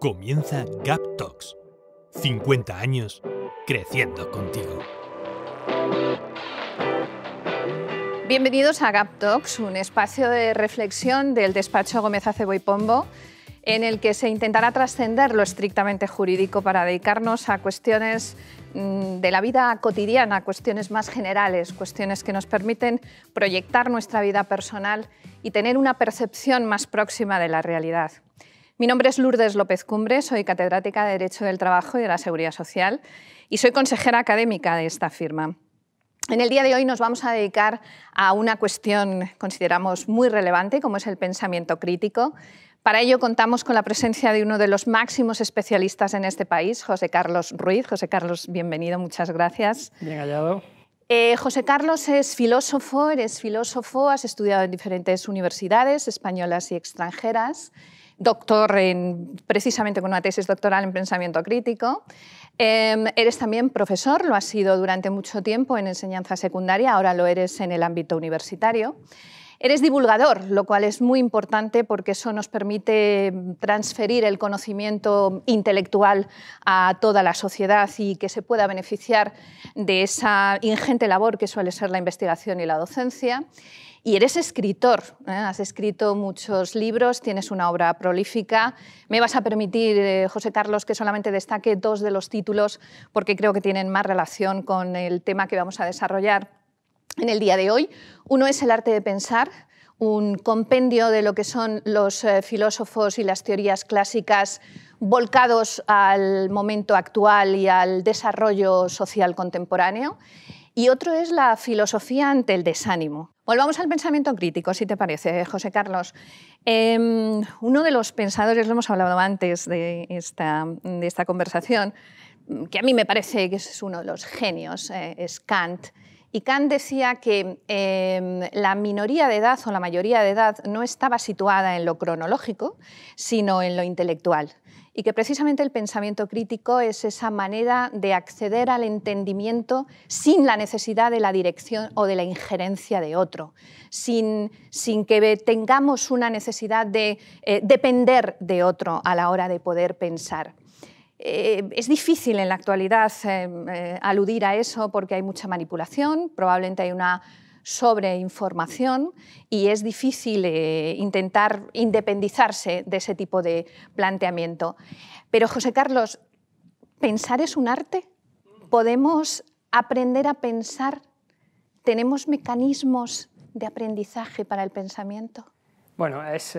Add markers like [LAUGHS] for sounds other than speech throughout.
Comienza Gap Talks. 50 años creciendo contigo. Bienvenidos a Gap Talks, un espacio de reflexión del despacho Gómez Acebo y Pombo en el que se intentará trascender lo estrictamente jurídico para dedicarnos a cuestiones mm, de la vida cotidiana, cuestiones más generales, cuestiones que nos permiten proyectar nuestra vida personal y tener una percepción más próxima de la realidad. Mi nombre es Lourdes López Cumbre, soy catedrática de Derecho del Trabajo y de la Seguridad Social y soy consejera académica de esta firma. En el día de hoy nos vamos a dedicar a una cuestión consideramos muy relevante, como es el pensamiento crítico, para ello contamos con la presencia de uno de los máximos especialistas en este país, José Carlos Ruiz. José Carlos, bienvenido, muchas gracias. Bien hallado. Eh, José Carlos es filósofo, eres filósofo, has estudiado en diferentes universidades españolas y extranjeras, doctor en, precisamente con una tesis doctoral en pensamiento crítico. Em, eres también profesor, lo has sido durante mucho tiempo en enseñanza secundaria, ahora lo eres en el ámbito universitario. Eres divulgador, lo cual es muy importante porque eso nos permite transferir el conocimiento intelectual a toda la sociedad y que se pueda beneficiar de esa ingente labor que suele ser la investigación y la docencia. Y eres escritor, ¿eh? has escrito muchos libros, tienes una obra prolífica. Me vas a permitir, eh, José Carlos, que solamente destaque dos de los títulos porque creo que tienen más relación con el tema que vamos a desarrollar en el día de hoy. Uno es el arte de pensar, un compendio de lo que son los eh, filósofos y las teorías clásicas volcados al momento actual y al desarrollo social contemporáneo. Y otro es la filosofía ante el desánimo. Volvamos al pensamiento crítico, si te parece, José Carlos. Em, uno de los pensadores, lo hemos hablado antes de esta, de esta conversación, que a mí me parece que es uno de los genios, eh, es Kant. Y Kant decía que em, la minoría de edad o la mayoría de edad no estaba situada en lo cronológico, sino en lo intelectual. Y que precisamente el pensamiento crítico es esa manera de acceder al entendimiento sin la necesidad de la dirección o de la injerencia de otro, sin, que tengamos una necesidad de eh, depender de otro a la hora de poder pensar. Eh, es difícil en la actualidad eh, eh, aludir a eso porque hay mucha manipulación, probablemente hay una sobreinformación y es difícil intentar independizarse de ese tipo de planteamiento. Pero José Carlos, ¿pensar es un arte? ¿Podemos aprender a pensar? ¿Tenemos mecanismos de aprendizaje para el pensamiento? Bueno, es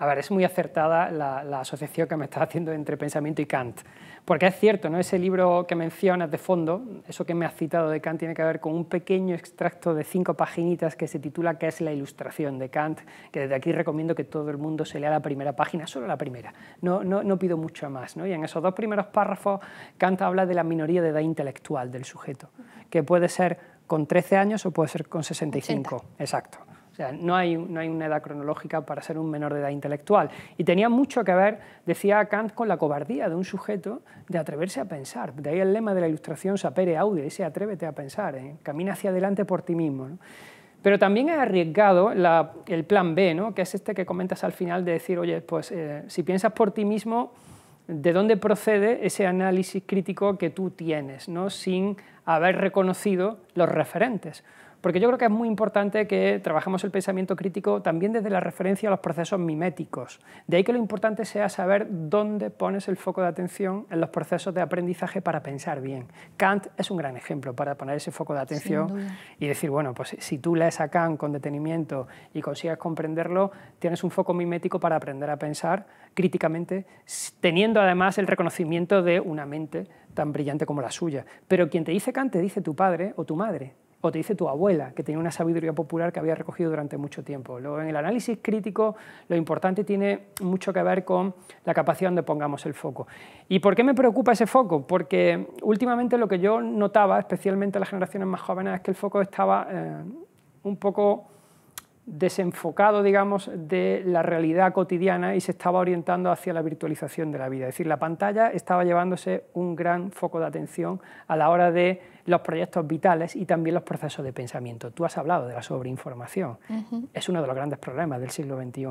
a ver, es muy acertada la, asociación que me estás haciendo entre pensamiento y Kant. Porque es cierto, ¿no? ese libro que mencionas de fondo, eso que me has citado de Kant, tiene que ver con un pequeño extracto de cinco paginitas que se titula ¿Qué es la ilustración de Kant? Que desde aquí recomiendo que todo el mundo se lea la primera página, solo la primera. No, pido mucho más. ¿no? Y en esos dos primeros párrafos, Kant habla de la minoría de edad intelectual del sujeto, que puede ser con 13 años o puede ser con 65. Exacto no hay, una edad cronológica para ser un menor de edad intelectual. Y tenía mucho que ver, decía Kant, con la cobardía de un sujeto de atreverse a pensar. De ahí el lema de la ilustración sapere aude, ese atrévete a pensar, eh, camina hacia adelante por ti mismo. Pero también es arriesgado el plan B, que es este que comentas al final de decir, oye, pues eh, si piensas por ti mismo, ¿de dónde procede ese análisis crítico que tú tienes, ¿no? sin haber reconocido los referentes? Porque yo creo que es muy importante que trabajemos el pensamiento crítico también desde la referencia a los procesos miméticos. De ahí que lo importante sea saber dónde pones el foco de atención en los procesos de aprendizaje para pensar bien. Kant es un gran ejemplo para poner ese foco de atención y decir, bueno, pues si tú lees a Kant con detenimiento y consigues comprenderlo, tienes un foco mimético para aprender a pensar críticamente, teniendo además el reconocimiento de una mente tan brillante como la suya. Pero quien te dice Kant te dice tu padre o tu madre o te dice tu abuela, que tenía una sabiduría popular que había recogido durante mucho tiempo. Luego, en el análisis crítico, lo importante tiene mucho que ver con la capacidad donde pongamos el foco. ¿Y por qué me preocupa ese foco? Porque últimamente lo que yo notaba, especialmente en las generaciones más jóvenes, es que el foco estaba eh, un poco desenfocado, digamos, de la realidad cotidiana y se estaba orientando hacia la virtualización de la vida. Es decir, la pantalla estaba llevándose un gran foco de atención a la hora de los proyectos vitales y también los procesos de pensamiento. Tú has hablado de la sobreinformación. Es uno de los grandes problemas del siglo XXI.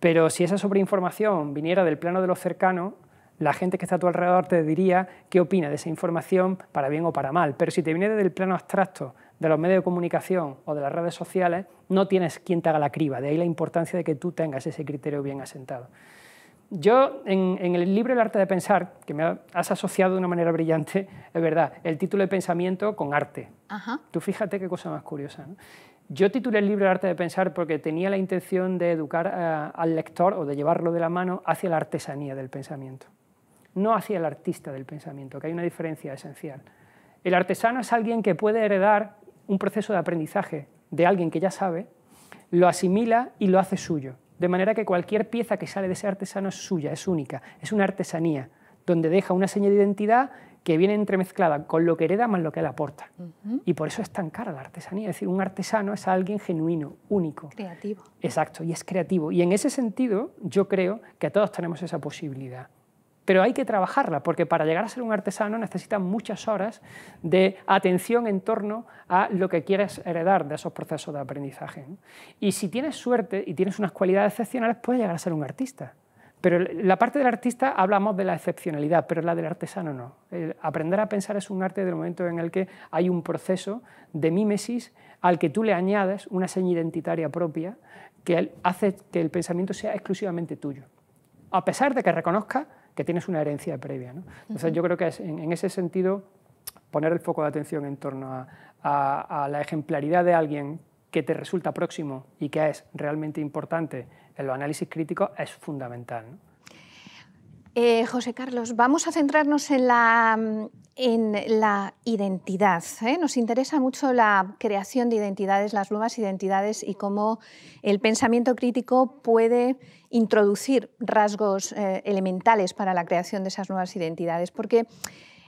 Pero si esa sobreinformación viniera del plano de lo cercano, la gente que está a tu alrededor te diría qué opina de esa información, para bien o para mal. Pero si te viene del plano abstracto, de los medios de comunicación o de las redes sociales, no tienes quien te haga la criba, de ahí la importancia de que tú tengas ese criterio bien asentado. Yo, en, el libro El arte de pensar, que me has asociado de una manera brillante, es verdad, el título de pensamiento con arte. Tú fíjate qué cosa más curiosa. Yo titulé el libro El arte de pensar porque tenía la intención de educar eh, al lector o de llevarlo de la mano hacia la artesanía del pensamiento, no hacia el artista del pensamiento, que hay una diferencia esencial. El artesano es alguien que puede heredar un proceso de aprendizaje de alguien que ya sabe, lo asimila y lo hace suyo. De manera que cualquier pieza que sale de ese artesano es suya, es única, es una artesanía, donde deja una seña de identidad que viene entremezclada con lo que hereda más lo que él aporta. Y por eso es tan cara la artesanía. Es decir, un artesano es alguien genuino, único. Creativo. Exacto, y es creativo. Y en ese sentido, yo creo que a todos tenemos esa posibilidad pero hay que trabajarla, porque para llegar a ser un artesano necesitas muchas horas de atención en torno a lo que quieres heredar de esos procesos de aprendizaje. Y si tienes suerte y tienes unas cualidades excepcionales, puedes llegar a ser un artista. Pero la parte del artista hablamos de la excepcionalidad, pero la del artesano no. aprender a pensar es un arte del momento en el que hay un proceso de mímesis al que tú le añades una seña identitaria propia que hace que el pensamiento sea exclusivamente tuyo. A pesar de que reconozca que tienes una herencia previa. Entonces yo creo que en, ese sentido poner el foco de atención en torno a, la ejemplaridad de alguien que te resulta próximo y que es realmente importante en los análisis críticos es fundamental. Eh, José Carlos, vamos a centrarnos en la, identidad. ¿eh? Nos interesa mucho la creación de identidades, las nuevas identidades y cómo el pensamiento crítico puede introducir rasgos eh, elementales para la creación de esas nuevas identidades. Porque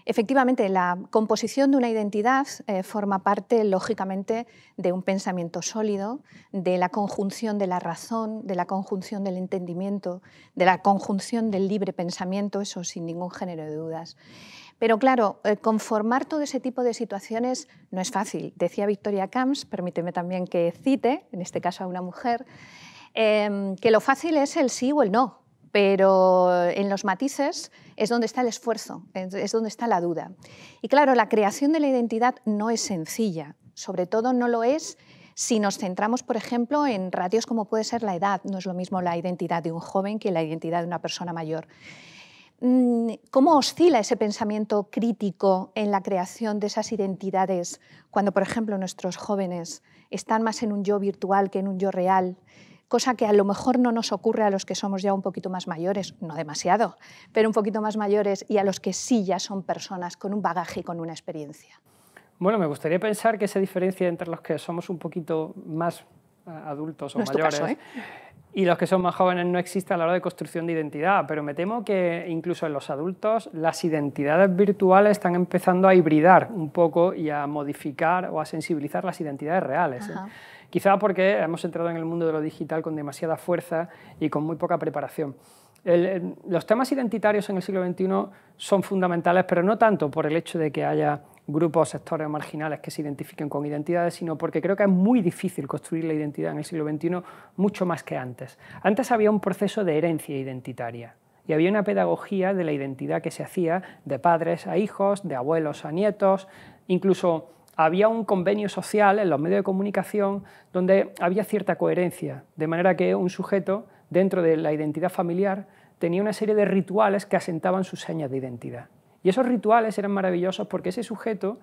Efectivamente, la composición de una identidad eh, forma parte, lógicamente, de un pensamiento sólido, de la conjunción de la razón, de la conjunción del entendimiento, de la conjunción del libre pensamiento, eso sin ningún género de dudas. Pero claro, eh, conformar todo ese tipo de situaciones no es fácil. Decía Victoria Camps, permíteme también que cite, en este caso a una mujer, em, que lo fácil es el sí o el no, pero en los matices es donde está el esfuerzo, es donde está la duda. Y claro, la creación de la identidad no es sencilla, sobre todo no lo es si nos centramos, por ejemplo, en ratios como puede ser la edad, no es lo mismo la identidad de un joven que la identidad de una persona mayor. Mm, ¿Cómo oscila ese pensamiento crítico en la creación de esas identidades cuando, por ejemplo, nuestros jóvenes están más en un yo virtual que en un yo real? cosa que a lo mejor no nos ocurre a los que somos ya un poquito más mayores, no demasiado, pero un poquito más mayores y a los que sí ya son personas con un bagaje y con una experiencia. Bueno, me gustaría pensar que esa diferencia entre los que somos un poquito más eh, adultos o mayores ¿eh? y los que son más jóvenes no existe a la hora de construcción de identidad, pero me temo que incluso en los adultos las identidades virtuales están empezando a hibridar un poco y a modificar o a sensibilizar las identidades reales. ¿eh? Quizá porque hemos entrado en el mundo de lo digital con demasiada fuerza y con muy poca preparación. Eh, los temas identitarios en el siglo XXI son fundamentales, pero no tanto por el hecho de que haya grupos, sectores marginales que se identifiquen con identidades, sino porque creo que es muy difícil construir la identidad en el siglo XXI mucho más que antes. Antes había un proceso de herencia identitaria y había una pedagogía de la identidad que se hacía de padres a hijos, de abuelos a nietos, incluso había un convenio social en los medios de comunicación donde había cierta coherencia, de manera que un sujeto, dentro de la identidad familiar, tenía una serie de rituales que asentaban sus señas de identidad. Y esos rituales eran maravillosos porque ese sujeto,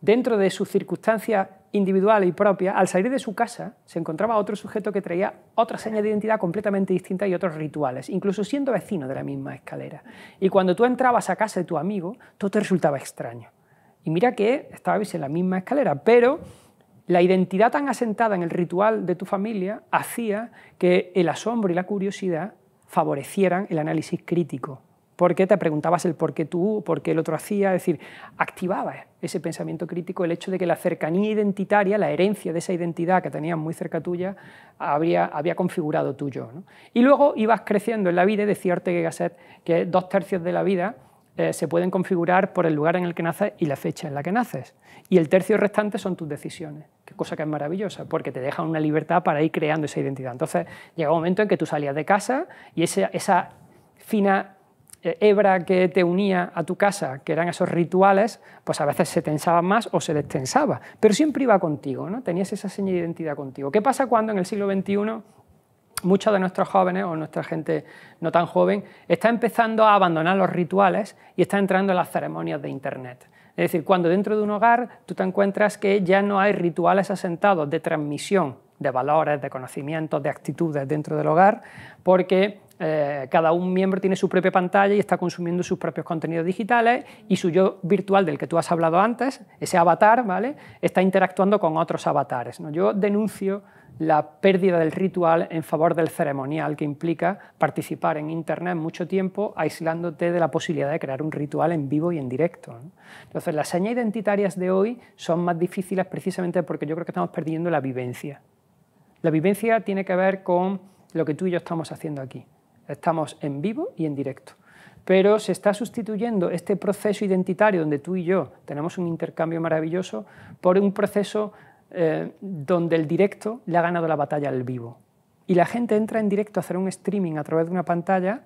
dentro de su circunstancia individual y propia, al salir de su casa, se encontraba otro sujeto que traía otra seña de identidad completamente distinta y otros rituales, incluso siendo vecino de la misma escalera. Y cuando tú entrabas a casa de tu amigo, todo te resultaba extraño. Y mira que estabais en la misma escalera, pero la identidad tan asentada en el ritual de tu familia hacía que el asombro y la curiosidad favorecieran el análisis crítico, porque te preguntabas el por qué tú, por qué el otro hacía, es decir, activaba ese pensamiento crítico, el hecho de que la cercanía identitaria, la herencia de esa identidad que tenías muy cerca tuya, había configurado tuyo. ¿no? Y luego ibas creciendo en la vida y decía Ortega que dos tercios de la vida eh, se pueden configurar por el lugar en el que naces y la fecha en la que naces. Y el tercio restante son tus decisiones, qué cosa que es maravillosa, porque te deja una libertad para ir creando esa identidad. Entonces llega un momento en que tú salías de casa y esa, esa fina eh, hebra que te unía a tu casa, que eran esos rituales, pues a veces se tensaba más o se destensaba, pero siempre iba contigo, ¿no? tenías esa seña de identidad contigo. ¿Qué pasa cuando en el siglo XXI muchos de nuestros jóvenes o nuestra gente no tan joven está empezando a abandonar los rituales y está entrando en las ceremonias de Internet. Es decir, cuando dentro de un hogar tú te encuentras que ya no hay rituales asentados de transmisión de valores, de conocimientos, de actitudes dentro del hogar, porque eh, cada un miembro tiene su propia pantalla y está consumiendo sus propios contenidos digitales y su yo virtual del que tú has hablado antes, ese avatar, ¿vale? Está interactuando con otros avatares. ¿no? Yo denuncio la pérdida del ritual en favor del ceremonial, que implica participar en Internet mucho tiempo aislándote de la posibilidad de crear un ritual en vivo y en directo. Entonces, las señas identitarias de hoy son más difíciles precisamente porque yo creo que estamos perdiendo la vivencia. La vivencia tiene que ver con lo que tú y yo estamos haciendo aquí. Estamos en vivo y en directo pero se está sustituyendo este proceso identitario donde tú y yo tenemos un intercambio maravilloso por un proceso eh, donde el directo le ha ganado la batalla al vivo. Y la gente entra en directo a hacer un streaming a través de una pantalla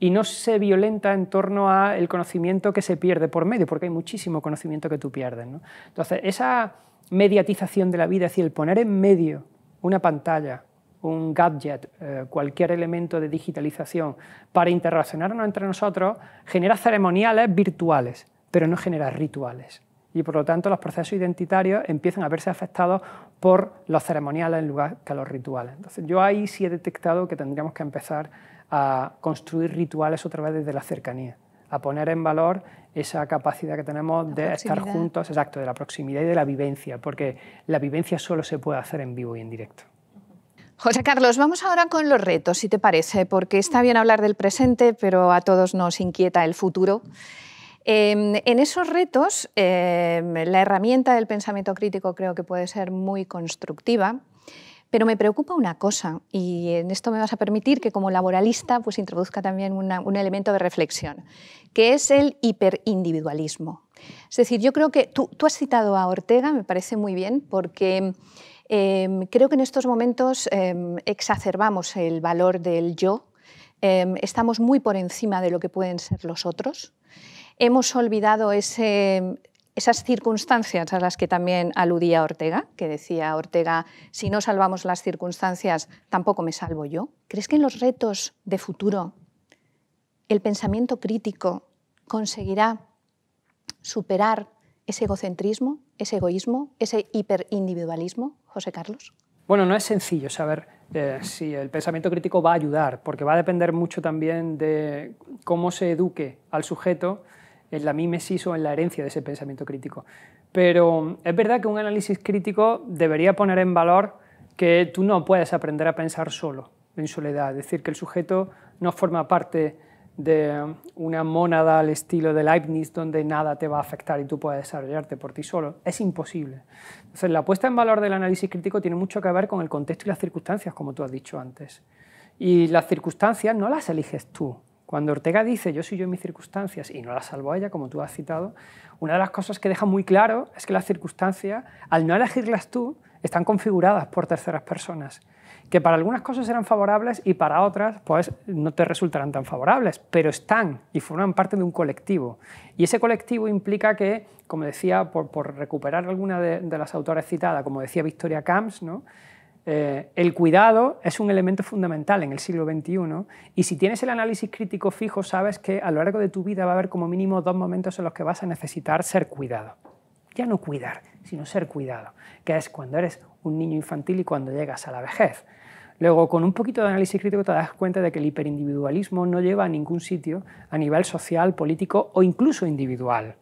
y no se violenta en torno al conocimiento que se pierde por medio, porque hay muchísimo conocimiento que tú pierdes. Entonces, esa mediatización de la vida, es decir, el poner en medio una pantalla, un gadget, eh, cualquier elemento de digitalización para interrelacionarnos entre nosotros, genera ceremoniales virtuales, pero no genera rituales y por lo tanto los procesos identitarios empiezan a verse afectados por los ceremoniales en lugar que los rituales. Entonces yo ahí sí he detectado que tendríamos que empezar a construir rituales otra vez desde la cercanía, a poner en valor esa capacidad que tenemos de estar juntos, exacto, de la proximidad y de la vivencia, porque la vivencia solo se puede hacer en vivo y en directo. José Carlos, vamos ahora con los retos, si te parece, porque está bien hablar del presente, pero a todos nos inquieta el futuro. Em, en esos retos, em, la herramienta del pensamiento crítico creo que puede ser muy constructiva. Pero me preocupa una cosa, y en esto me vas a permitir que como laboralista pues introduzca también un elemento de reflexión, que es el hiperindividualismo. Es decir, yo creo que tú, has citado a Ortega, me parece muy bien, porque em, creo que en estos momentos exacerbamos el valor del yo, estamos muy por encima de lo que pueden ser los otros hemos olvidado esas circunstancias a las que también aludía Ortega, que decía Ortega, si no salvamos las circunstancias, tampoco me salvo yo. ¿Crees que en los retos de futuro el pensamiento crítico conseguirá superar ese egocentrismo, ese egoísmo, ese hiperindividualismo, José Carlos? Bueno, no es sencillo saber eh, si el pensamiento crítico va a ayudar, porque va a depender mucho también de cómo se eduque al sujeto en la mímesis o en la herencia de ese pensamiento crítico. Pero es verdad que un análisis crítico debería poner en valor que tú no puedes aprender a pensar solo, en soledad, es decir, que el sujeto no forma parte de una mónada al estilo de Leibniz donde nada te va a afectar y tú puedes desarrollarte por ti solo, es imposible. Entonces, la puesta en valor del análisis crítico tiene mucho que ver con el contexto y las circunstancias, como tú has dicho antes. Y las circunstancias no las eliges tú, cuando Ortega dice yo soy yo en mis circunstancias y no la salvo a ella, como tú has citado, una de las cosas que deja muy claro es que las circunstancias, al no elegirlas tú, están configuradas por terceras personas, que para algunas cosas eran favorables y para otras pues no te resultarán tan favorables, pero están y forman parte de un colectivo. Y ese colectivo implica que, como decía, por, recuperar alguna de, las autores citadas, como decía Victoria Camps, ¿no? Eh, el cuidado es un elemento fundamental en el siglo XXI y si tienes el análisis crítico fijo sabes que a lo largo de tu vida va a haber como mínimo dos momentos en los que vas a necesitar ser cuidado. Ya no cuidar, sino ser cuidado, que es cuando eres un niño infantil y cuando llegas a la vejez. Luego, con un poquito de análisis crítico te das cuenta de que el hiperindividualismo no lleva a ningún sitio a nivel social, político o incluso individual.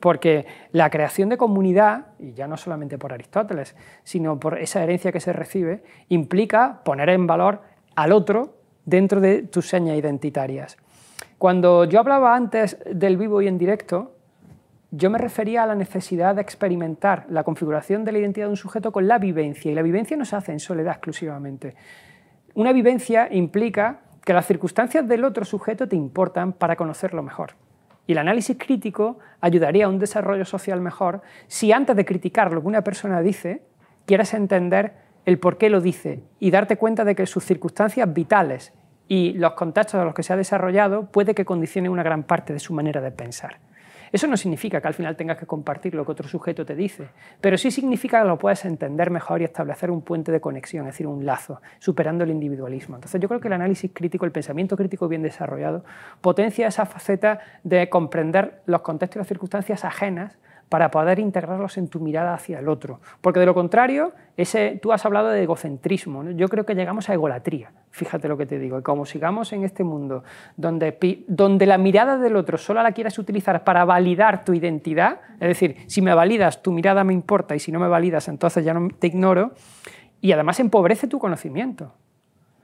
Porque la creación de comunidad, y ya no solamente por Aristóteles, sino por esa herencia que se recibe, implica poner en valor al otro dentro de tus señas identitarias. Cuando yo hablaba antes del vivo y en directo, yo me refería a la necesidad de experimentar la configuración de la identidad de un sujeto con la vivencia, y la vivencia no se hace en soledad exclusivamente. Una vivencia implica que las circunstancias del otro sujeto te importan para conocerlo mejor. Y el análisis crítico ayudaría a un desarrollo social mejor si antes de criticar lo que una persona dice, quieres entender el por qué lo dice y darte cuenta de que sus circunstancias vitales y los contextos en los que se ha desarrollado puede que condicionen una gran parte de su manera de pensar. Eso no significa que al final tengas que compartir lo que otro sujeto te dice, pero sí significa que lo puedes entender mejor y establecer un puente de conexión, es decir, un lazo, superando el individualismo. Entonces yo creo que el análisis crítico, el pensamiento crítico bien desarrollado, potencia esa faceta de comprender los contextos y las circunstancias ajenas para poder integrarlos en tu mirada hacia el otro. Porque de lo contrario, ese, tú has hablado de egocentrismo, yo creo que llegamos a egolatría, fíjate lo que te digo, y como sigamos en este mundo donde, donde la mirada del otro solo la quieras utilizar para validar tu identidad, es decir, si me validas, tu mirada me importa, y si no me validas, entonces ya no te ignoro, y además empobrece tu conocimiento.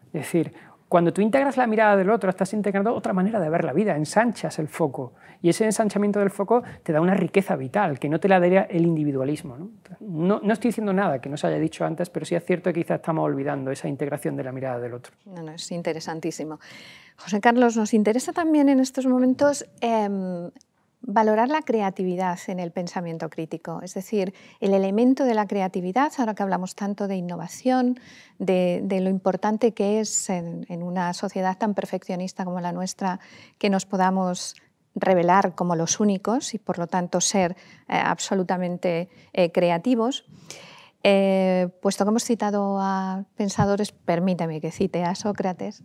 Es decir, cuando tú integras la mirada del otro, estás integrando otra manera de ver la vida, ensanchas el foco. Y ese ensanchamiento del foco te da una riqueza vital que no te la daría el individualismo. ¿no? estoy diciendo nada que no se haya dicho antes, pero sí es cierto que quizás estamos olvidando esa integración de la mirada del otro. No, no, es interesantísimo. José Carlos, nos interesa también en estos momentos em, Valorar la creatividad en el pensamiento crítico, es decir, el elemento de la creatividad, ahora que hablamos tanto de innovación, de, lo importante que es en, una sociedad tan perfeccionista como la nuestra que nos podamos revelar como los únicos y por lo tanto ser eh, absolutamente eh, creativos. Eh, puesto que hemos citado a pensadores, permítame que cite a Sócrates,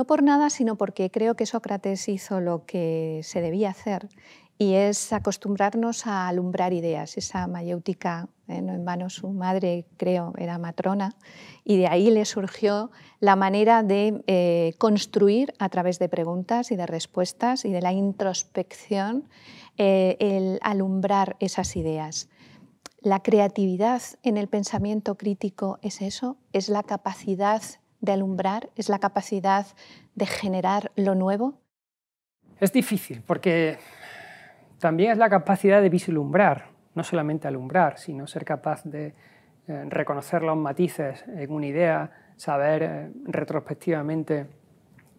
no por nada, sino porque creo que Sócrates hizo lo que se debía hacer y es acostumbrarnos a alumbrar ideas. Esa mayéutica, ¿eh? no en vano su madre, creo, era matrona, y de ahí le surgió la manera de eh, construir a través de preguntas y de respuestas y de la introspección eh, el alumbrar esas ideas. La creatividad en el pensamiento crítico es eso, es la capacidad de alumbrar, es la capacidad de generar lo nuevo? Es difícil porque también es la capacidad de vislumbrar, no solamente alumbrar, sino ser capaz de eh, reconocer los matices en una idea, saber eh, retrospectivamente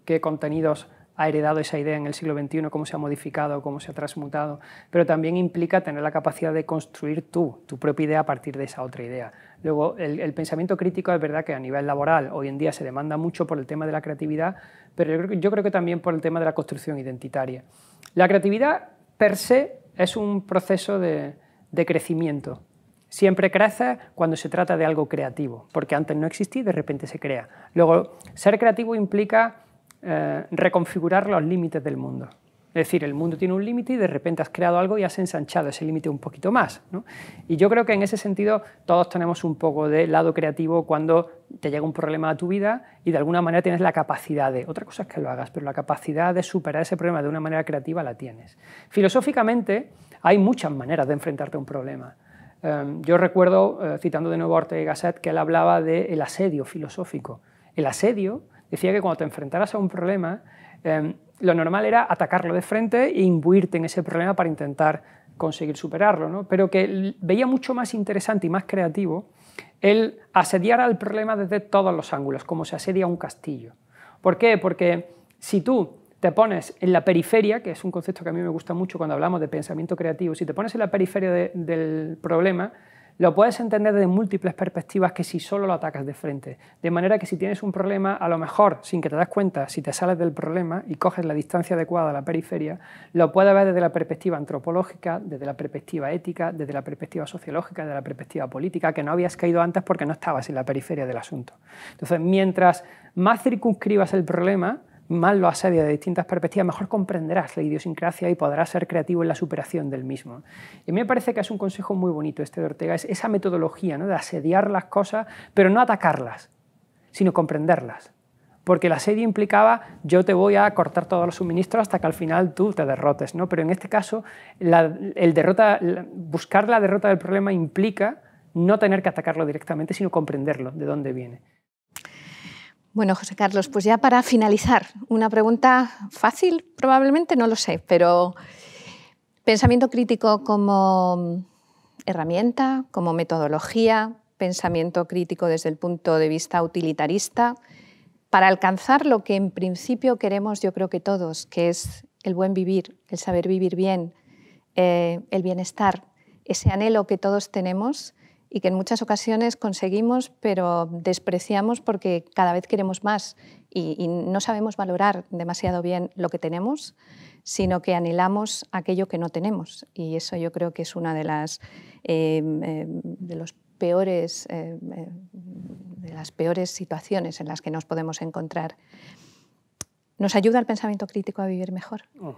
qué contenidos ha heredado esa idea en el siglo XXI, cómo se ha modificado, cómo se ha transmutado, pero también implica tener la capacidad de construir tú, tu propia idea a partir de esa otra idea. Luego, el, pensamiento crítico es verdad que a nivel laboral hoy en día se demanda mucho por el tema de la creatividad, pero yo creo, que también por el tema de la construcción identitaria. La creatividad per se es un proceso de, de crecimiento, Siempre crece cuando se trata de algo creativo, porque antes no existía y de repente se crea. Luego, ser creativo implica eh, reconfigurar los límites del mundo. Es decir, el mundo tiene un límite y de repente has creado algo y has ensanchado ese límite un poquito más. Y yo creo que en ese sentido todos tenemos un poco de lado creativo cuando te llega un problema a tu vida y de alguna manera tienes la capacidad de, otra cosa es que lo hagas, pero la capacidad de superar ese problema de una manera creativa la tienes. Filosóficamente hay muchas maneras de enfrentarte a un problema. Em, yo recuerdo, eh, citando de nuevo a Ortega y Gasset, que él hablaba del asedio filosófico. El asedio decía que cuando te enfrentaras a un problema, em, lo normal era atacarlo de frente e imbuirte en ese problema para intentar conseguir superarlo, pero que veía mucho más interesante y más creativo el asediar al problema desde todos los ángulos, como se asedia un castillo. ¿Por qué? Porque si tú te pones en la periferia, que es un concepto que a mí me gusta mucho cuando hablamos de pensamiento creativo, si te pones en la periferia del problema, lo puedes entender desde múltiples perspectivas que si solo lo atacas de frente. De manera que si tienes un problema, a lo mejor, sin que te das cuenta, si te sales del problema y coges la distancia adecuada a la periferia, lo puedes ver desde la perspectiva antropológica, desde la perspectiva ética, desde la perspectiva sociológica, desde la perspectiva política, que no habías caído antes porque no estabas en la periferia del asunto. Entonces, mientras más circunscribas el problema, más lo asedia de distintas perspectivas, mejor comprenderás la idiosincrasia y podrás ser creativo en la superación del mismo. Y me parece que es un consejo muy bonito este de Ortega, es esa metodología de asediar las cosas, pero no atacarlas, sino comprenderlas. Porque la asedio implicaba yo te voy a cortar todos los suministros hasta que al final tú te derrotes. ¿no? Pero en este caso, buscar la derrota del problema implica no tener que atacarlo directamente, sino comprenderlo, de dónde viene. Bueno, José Carlos, pues ya para finalizar, una pregunta fácil, probablemente, no lo sé, pero pensamiento crítico como herramienta, como metodología, pensamiento crítico desde el punto de vista utilitarista, para alcanzar lo que en principio queremos, yo creo que todos, que es el buen vivir, el saber vivir bien, eh, el bienestar, ese anhelo que todos tenemos, y que en muchas ocasiones conseguimos, pero despreciamos porque cada vez queremos más y, no sabemos valorar demasiado bien lo que tenemos, sino que anhelamos aquello que no tenemos. Y eso yo creo que es una de las em, em, de los peores em, de las peores situaciones en las que nos podemos encontrar. Nos ayuda el pensamiento crítico a vivir mejor. Oh.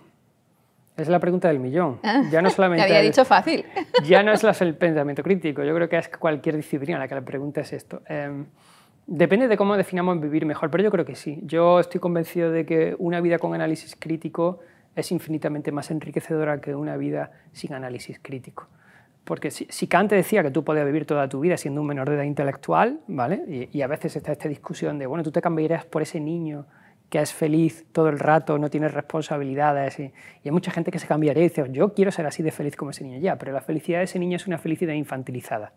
Es la pregunta del millón. Ah, ya no [LAUGHS] solamente. dicho fácil. [LAUGHS] ya no es el pensamiento crítico. Yo creo que es cualquier disciplina la que la pregunta es esto. Em, depende de cómo definamos vivir mejor, pero yo creo que sí. Yo estoy convencido de que una vida con análisis crítico es infinitamente más enriquecedora que una vida sin análisis crítico. Porque si, Kant decía que tú podías vivir toda tu vida siendo un menor de edad intelectual, ¿vale? Y, y a veces está esta discusión de, bueno, tú te cambiarías por ese niño que es feliz todo el rato, no tiene responsabilidades. Y, hay mucha gente que se cambiaría y dice, oh, yo quiero ser así de feliz como ese niño. Ya, pero la felicidad de ese niño es una felicidad infantilizada.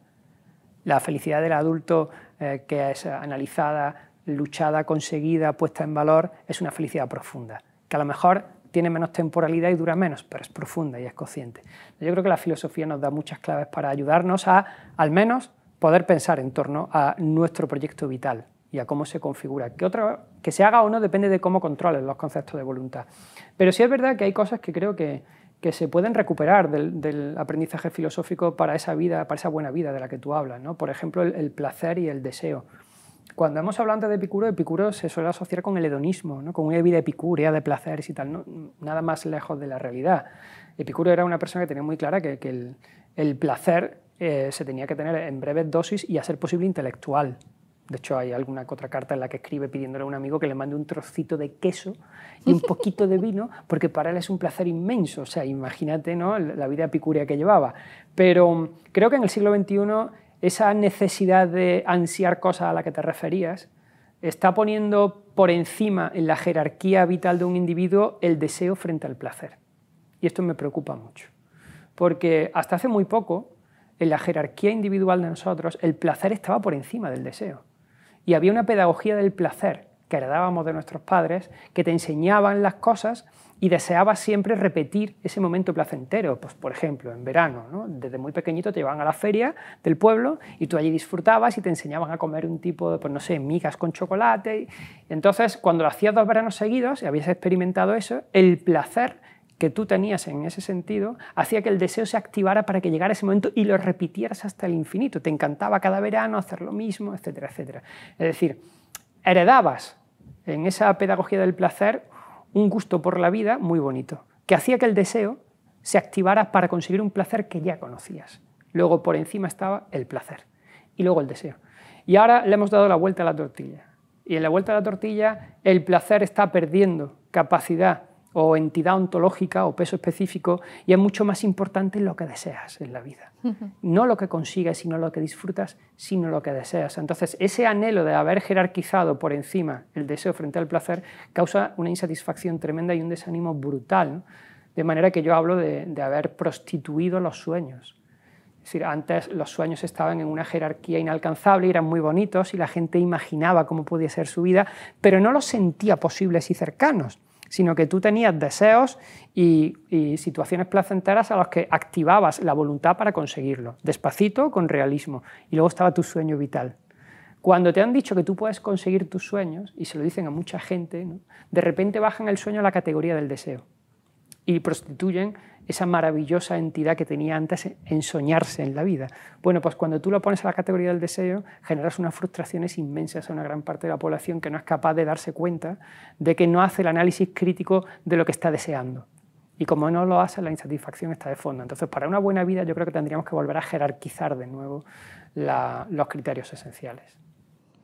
La felicidad del adulto eh, que es analizada, luchada, conseguida, puesta en valor, es una felicidad profunda, que a lo mejor tiene menos temporalidad y dura menos, pero es profunda y es consciente. Yo creo que la filosofía nos da muchas claves para ayudarnos a, al menos, poder pensar en torno a nuestro proyecto vital, y a cómo se configura. Que, otra, que se haga o no depende de cómo controles los conceptos de voluntad. Pero sí es verdad que hay cosas que creo que, se pueden recuperar del, aprendizaje filosófico para esa vida, para esa buena vida de la que tú hablas. ¿no? Por ejemplo, el, placer y el deseo. Cuando hemos hablado de Epicuro, Epicuro se suele asociar con el hedonismo, ¿no? con una vida epicúrea de placeres y tal, nada más lejos de la realidad. Epicuro era una persona que tenía muy clara que, el, placer eh, se tenía que tener en breves dosis y a ser posible intelectual. De hecho, hay alguna otra carta en la que escribe pidiéndole a un amigo que le mande un trocito de queso y un [LAUGHS] poquito de vino, porque para él es un placer inmenso. O sea, imagínate ¿no? la vida epicúrea que llevaba. Pero mm, creo que en el siglo XXI esa necesidad de ansiar cosas a la que te referías está poniendo por encima en la jerarquía vital de un individuo el deseo frente al placer. Y esto me preocupa mucho, porque hasta hace muy poco, en la jerarquía individual de nosotros, el placer estaba por encima del deseo. Y había una pedagogía del placer que heredábamos de nuestros padres, que te enseñaban las cosas y deseabas siempre repetir ese momento placentero. Pues, por ejemplo, en verano, desde muy pequeñito te llevaban a la feria del pueblo y tú allí disfrutabas y te enseñaban a comer un tipo de, pues no sé, migas con chocolate. Entonces, cuando lo hacías dos veranos seguidos y habías experimentado eso, el placer que tú tenías en ese sentido hacía que el deseo se activara para que llegara ese momento y lo repitieras hasta el infinito. Te encantaba cada verano hacer lo mismo, etcétera, etcétera. Es decir, heredabas en esa pedagogía del placer un gusto por la vida muy bonito, que hacía que el deseo se activara para conseguir un placer que ya conocías. Luego por encima estaba el placer y luego el deseo. Y ahora le hemos dado la vuelta a la tortilla. Y en la vuelta a la tortilla el placer está perdiendo capacidad o entidad ontológica o peso específico y es mucho más importante lo que deseas en la vida. No lo que consigues, sino lo que disfrutas, sino lo que deseas. Entonces, ese anhelo de haber jerarquizado por encima el deseo frente al placer causa una insatisfacción tremenda y un desánimo brutal. De manera que yo hablo de, haber prostituido los sueños. Es decir, antes los sueños estaban en una jerarquía inalcanzable eran muy bonitos y la gente imaginaba cómo podía ser su vida, pero no los sentía posibles y cercanos sino que tú tenías deseos y, situaciones placenteras a las que activabas la voluntad para conseguirlo, despacito, con realismo. Y luego estaba tu sueño vital. Cuando te han dicho que tú puedes conseguir tus sueños, y se lo dicen a mucha gente, de repente bajan el sueño a la categoría del deseo y prostituyen esa maravillosa entidad que tenía antes en soñarse en la vida. Bueno, pues cuando tú lo pones a la categoría del deseo, generas unas frustraciones inmensas a una gran parte de la población que no es capaz de darse cuenta de que no hace el análisis crítico de lo que está deseando. Y como no lo hace, la insatisfacción está de fondo. Entonces, para una buena vida yo creo que tendríamos que volver a jerarquizar de nuevo los criterios esenciales.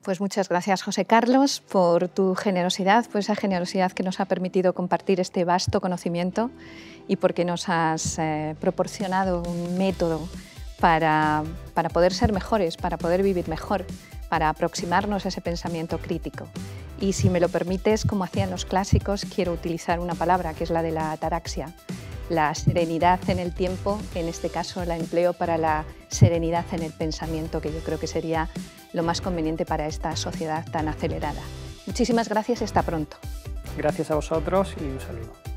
Pues muchas gracias, José Carlos, por tu generosidad, por esa generosidad que nos ha permitido compartir este vasto conocimiento y porque nos has eh, proporcionado un método para, para poder ser mejores, para poder vivir mejor, para aproximarnos a ese pensamiento crítico. Y si me lo permites, como hacían los clásicos, quiero utilizar una palabra, que es la de la ataraxia. La serenidad en el tiempo, en este caso la empleo para la serenidad en el pensamiento, que yo creo que sería lo más conveniente para esta sociedad tan acelerada. Muchísimas gracias y hasta pronto. Gracias a vosotros y un saludo.